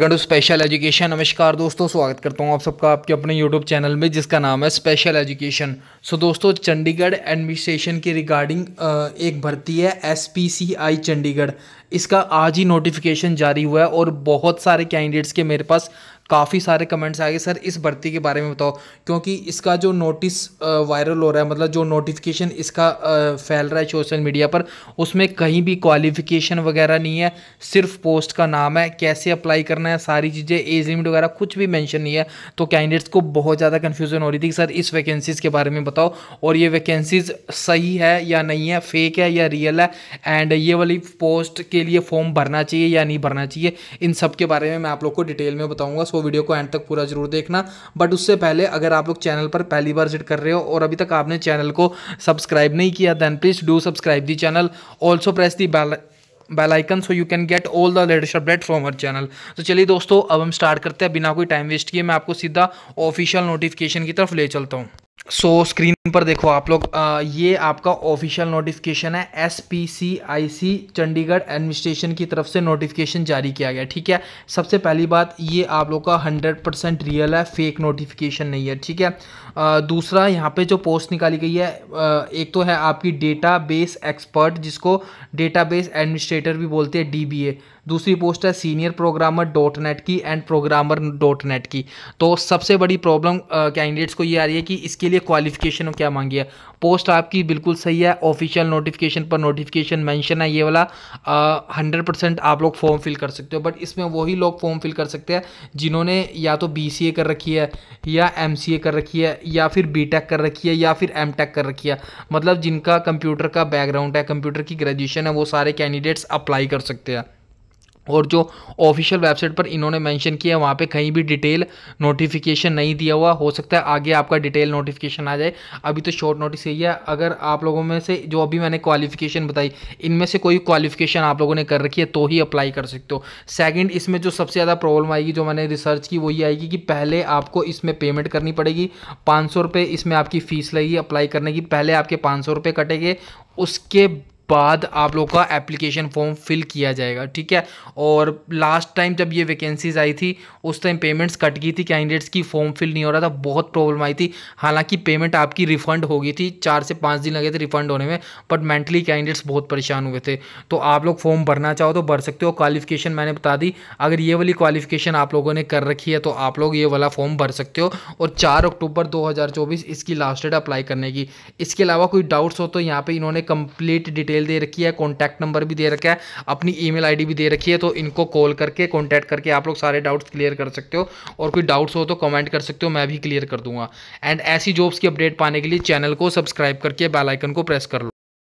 गंडू special education नमस्कार दोस्तों स्वागत करता हूँ आप सबका आपके अपने यूट्यूब चैनल में जिसका नाम है स्पेशल एजुकेशन सो दोस्तों चंडीगढ़ एडमिनिस्ट्रेशन के रिगार्डिंग एक भर्ती है S P C I Chandigarh इसका आज ही नोटिफिकेशन जारी हुआ है और बहुत सारे कैंडिडेट्स के मेरे पास काफ़ी सारे कमेंट्स आए सर इस भर्ती के बारे में बताओ क्योंकि इसका जो नोटिस वायरल हो रहा है मतलब जो नोटिफिकेशन इसका फैल रहा है सोशल मीडिया पर उसमें कहीं भी क्वालिफिकेशन वगैरह नहीं है सिर्फ पोस्ट का नाम है कैसे अप्लाई करना है सारी चीज़ें एज लिमिट वगैरह कुछ भी मैंशन नहीं है तो कैंडिडेट्स को बहुत ज़्यादा कन्फ्यूजन हो रही थी कि सर इस वैकेंसीज़ के बारे में बताओ और ये वैकेंसीज़ सही है या नहीं है फेक है या रियल है एंड ये वाली पोस्ट के लिए फॉर्म भरना चाहिए या नहीं भरना चाहिए इन सब के बारे में मैं आप लोग को डिटेल में बताऊँगा वो वीडियो को एंड तक पूरा जरूर देखना बट उससे पहले अगर आप लोग चैनल पर पहली बार विजिट कर रहे हो और अभी तक आपने चैनल को सब्सक्राइब नहीं किया then please do subscribe the channel also press the bell bell icon so you can get all the latest update from our channel तो चलिए दोस्तों अब हम स्टार्ट करते हैं बिना कोई टाइम वेस्ट किए मैं आपको सीधा ऑफिशियल नोटिफिकेशन की तरफ ले चलता हूँ सो so, स्क्रीन पर देखो आप लोग ये आपका ऑफिशियल नोटिफिकेशन है S P C I C Chandigarh administration की तरफ से नोटिफिकेशन जारी किया गया ठीक है सबसे पहली बात ये आप लोग का 100 परसेंट रियल है फेक नोटिफिकेशन नहीं है ठीक है आ, दूसरा यहाँ पे जो पोस्ट निकाली गई है आ, एक तो है आपकी डेटा बेस एक्सपर्ट जिसको डेटा बेस एडमिनिस्ट्रेटर भी बोलते हैं डी बी ए दूसरी पोस्ट है सीनियर प्रोग्रामर डॉट नेट की एंड प्रोग्रामर डॉट नेट की तो सबसे बड़ी प्रॉब्लम कैंडिडेट्स को ये आ रही है कि इसके लिए क्वालिफिकेशन क्या मांगी है पोस्ट आपकी बिल्कुल सही है ऑफिशियल नोटिफिकेशन पर नोटिफिकेशन मेंशन है ये वाला हंड्रेड परसेंट आप लोग फॉर्म फिल कर सकते हो बट इसमें वही लोग फॉर्म फिल कर सकते हैं जिन्होंने या तो बी कर रखी है या एम कर रखी है या फिर बी कर रखी है या फिर एम कर रखी है मतलब जिनका कंप्यूटर का बैकग्राउंड है कंप्यूटर की ग्रेजुएशन है वो सारे कैंडिडेट्स अप्लाई कर सकते हैं और जो ऑफिशियल वेबसाइट पर इन्होंने मेंशन किया है वहाँ पे कहीं भी डिटेल नोटिफिकेशन नहीं दिया हुआ हो सकता है आगे आपका डिटेल नोटिफिकेशन आ जाए अभी तो शॉर्ट नोटिस यही है अगर आप लोगों में से जो अभी मैंने क्वालिफिकेशन बताई इनमें से कोई क्वालिफिकेशन आप लोगों ने कर रखी है तो ही अप्लाई कर सकते हो सेकेंड इसमें जो सबसे ज़्यादा प्रॉब्लम आएगी जो मैंने रिसर्च की वही आएगी कि पहले आपको इसमें पेमेंट करनी पड़ेगी पाँच इसमें आपकी फ़ीस लगेगी अप्लाई करने की पहले आपके पाँच सौ कटेंगे उसके बाद आप लोग का एप्लीकेशन फॉर्म फिल किया जाएगा ठीक है और लास्ट टाइम जब ये वैकेंसीज आई थी उस टाइम पेमेंट्स कट गई थी कैंडिडेट्स की फॉर्म फिल नहीं हो रहा था बहुत प्रॉब्लम आई थी हालांकि पेमेंट आपकी रिफंड हो गई थी चार से पाँच दिन लगे थे रिफंड होने में बट मेंटली कैंडिडेट्स बहुत परेशान हुए थे तो आप लोग फॉर्म भरना चाहो तो भर सकते हो क्वालिफिकेशन मैंने बता दी अगर ये वाली क्वालिफिकेशन आप लोगों ने कर रखी है तो आप लोग ये वाला फॉर्म भर सकते हो और चार अक्टूबर दो इसकी लास्ट डेट अप्लाई करने की इसके अलावा कोई डाउट्स हो तो यहाँ पर इन्होंने कंप्लीट डिटेल डिटेल दे रखी है कॉन्टैक्ट नंबर भी दे रखा है अपनी ईमेल आईडी भी दे रखी है तो इनको कॉल करके कॉन्टैक्ट करके आप लोग सारे डाउट्स क्लियर कर सकते हो और कोई डाउट्स हो तो कमेंट कर सकते हो मैं भी क्लियर कर दूंगा एंड ऐसी जॉब्स की अपडेट पाने के लिए चैनल को सब्सक्राइब करके बेलाइकन को प्रेस कर लो